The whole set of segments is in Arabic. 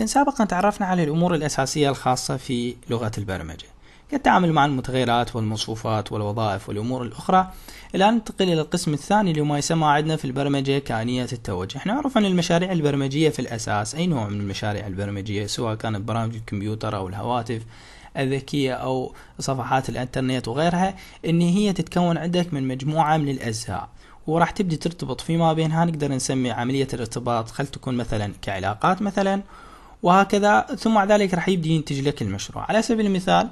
إذا سابقا تعرفنا على الأمور الأساسية الخاصة في لغة البرمجة كالتعامل مع المتغيرات والمصفوفات والوظائف والأمور الأخرى الآن ننتقل إلى القسم الثاني اللي ما يسمى عندنا في البرمجة كأنية التوجه احنا نعرف أن المشاريع البرمجية في الأساس أي نوع من المشاريع البرمجية سواء كانت برامج الكمبيوتر أو الهواتف الذكية أو صفحات الإنترنت وغيرها أن هي تتكون عندك من مجموعة من الأجزاء وراح تبدي ترتبط فيما بينها نقدر نسمي عملية الارتباط خل تكون مثلا كعلاقات مثلا وهكذا ثم بعد ذلك راح يبدي ينتج لك المشروع على سبيل المثال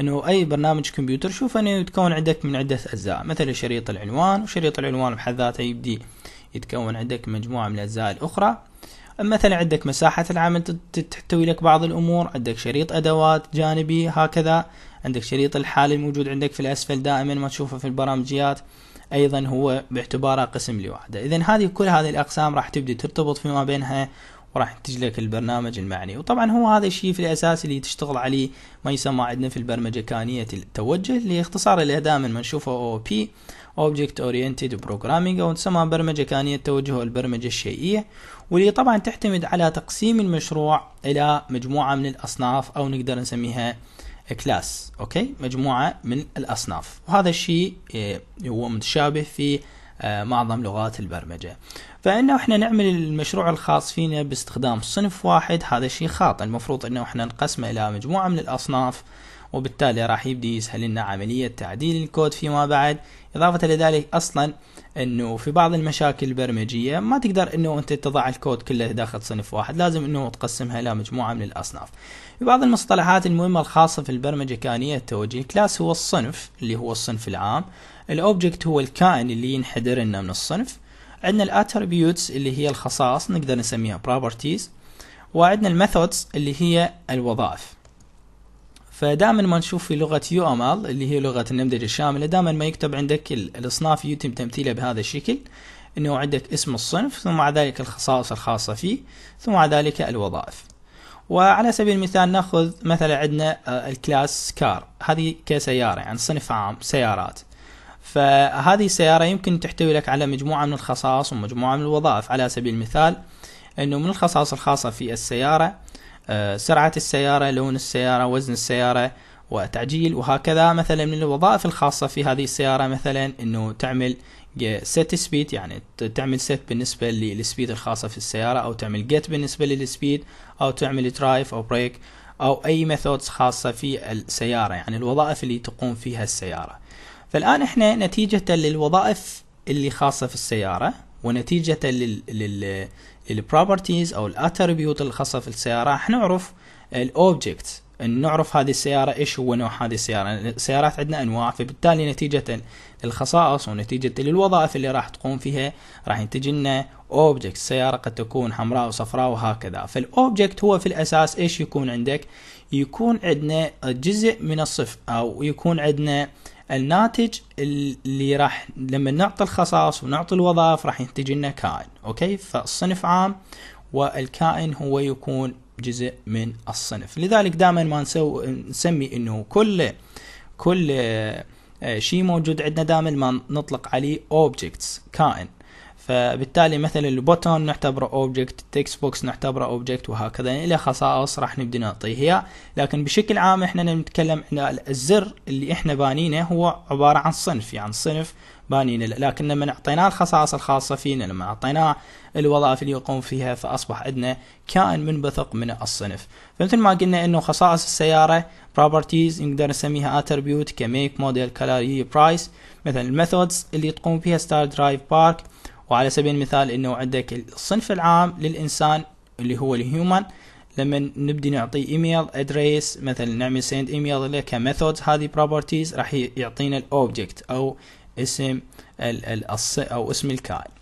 انه اي برنامج كمبيوتر شوف انه يتكون عندك من عده اجزاء مثل شريط العنوان وشريط العنوان بحد ذاته يبدي يتكون عندك مجموعه من الاجزاء الاخرى مثلا عندك مساحة العمل تحتوي لك بعض الأمور عندك شريط أدوات جانبي هكذا عندك شريط الحال الموجود عندك في الأسفل دائما ما تشوفه في البرامجيات أيضا هو باعتباره قسم لوحده إذا هذه كل هذه الأقسام راح تبدي ترتبط فيما بينها وراح ينتج لك البرنامج المعني وطبعا هو هذا الشيء في الاساس اللي تشتغل عليه ما يسمى عندنا في البرمجه كانيه التوجه اللي اختصار دائما ما نشوفه او بي اوبجكت اورينتد بروجرامينج أو تسمى برمجة كانية التوجه والبرمجة الشيئية واللي طبعا تعتمد على تقسيم المشروع إلى مجموعة من الأصناف أو نقدر نسميها كلاس أوكي مجموعة من الأصناف وهذا الشيء إيه، هو متشابه في آه، معظم لغات البرمجه فانه احنا نعمل المشروع الخاص فينا باستخدام صنف واحد هذا شيء خاطئ المفروض انه احنا نقسمه الى مجموعه من الاصناف وبالتالي راح يبدي يسهل لنا عملية تعديل الكود فيما بعد إضافة لذلك أصلا أنه في بعض المشاكل البرمجية ما تقدر أنه أنت تضع الكود كله داخل صنف واحد لازم أنه تقسمها إلى مجموعة من الأصناف في بعض المصطلحات المهمة الخاصة في البرمجة كانية التوجيه الكلاس هو الصنف اللي هو الصنف العام الأوبجكت هو الكائن اللي ينحدر لنا من الصنف عندنا الاتربيوتس اللي هي الخصائص نقدر نسميها properties وعندنا الميثودز اللي هي الوظائف فدائما ما نشوف في لغه يو ام ال اللي هي لغه النمذجه الشامله دائما ما يكتب عندك الاصناف يتم تمثيله بهذا الشكل انه عندك اسم الصنف ثم بعد ذلك الخصائص الخاصه فيه ثم بعد ذلك الوظائف وعلى سبيل المثال ناخذ مثلا عندنا آه، الكلاس كار هذه كسياره يعني صنف عام سيارات فهذه السياره يمكن تحتوي لك على مجموعه من الخصائص ومجموعه من الوظائف على سبيل المثال انه من الخصائص الخاصه في السياره آه، سرعة السيارة لون السيارة وزن السيارة وتعجيل وهكذا مثلا من الوظائف الخاصة في هذه السيارة مثلا انه تعمل سيت سبيد يعني تعمل سيت بالنسبة للسبيد الخاصة في السيارة او تعمل جيت بالنسبة للسبيد او تعمل درايف او بريك او اي methods خاصة في السيارة يعني الوظائف اللي تقوم فيها السيارة فالان احنا نتيجة للوظائف اللي خاصة في السيارة ونتيجة لل لل للبروبرتيز او الاتربيوت الخاصه في السياره راح نعرف الاوبجكت نعرف هذه السياره ايش هو نوع هذه السياره السيارات عندنا انواع فبالتالي نتيجه للخصائص ونتيجه للوظائف اللي راح تقوم فيها راح ينتج لنا اوبجكت السياره قد تكون حمراء وصفراء وهكذا فالاوبجكت هو في الاساس ايش يكون عندك يكون عندنا جزء من الصف او يكون عندنا آه الناتج اللي راح لما نعطي الخصائص ونعطي الوظائف راح ينتج لنا كائن اوكي فالصنف عام والكائن هو يكون جزء من الصنف لذلك دائما ما نسو نسمي انه كل كل آه، شيء موجود عندنا دائما ما نطلق عليه اوبجكتس كائن فبالتالي مثلا البوتون نعتبره اوبجكت التكست بوكس نعتبره اوبجكت وهكذا يعني الى خصائص راح نبدي نعطيها لكن بشكل عام احنا نتكلم ان الزر اللي احنا بانينه هو عباره عن صنف يعني صنف بانينه لكن لما اعطيناه الخصائص الخاصه فينا لما اعطيناه الوظائف اللي يقوم فيها فاصبح عندنا كائن منبثق من الصنف فمثل ما قلنا انه خصائص السياره بروبرتيز نقدر نسميها اتربيوت كميك موديل كالاري برايس مثلا الميثودز اللي تقوم فيها ستار درايف بارك وعلى سبيل المثال انه عندك الصنف العام للانسان اللي هو الهيومن لما نبدي نعطي ايميل ادريس مثلا نعمل سيند ايميل له كميثودز هذه بروبرتيز راح يعطينا الاوبجكت او اسم ال ال او اسم الكائن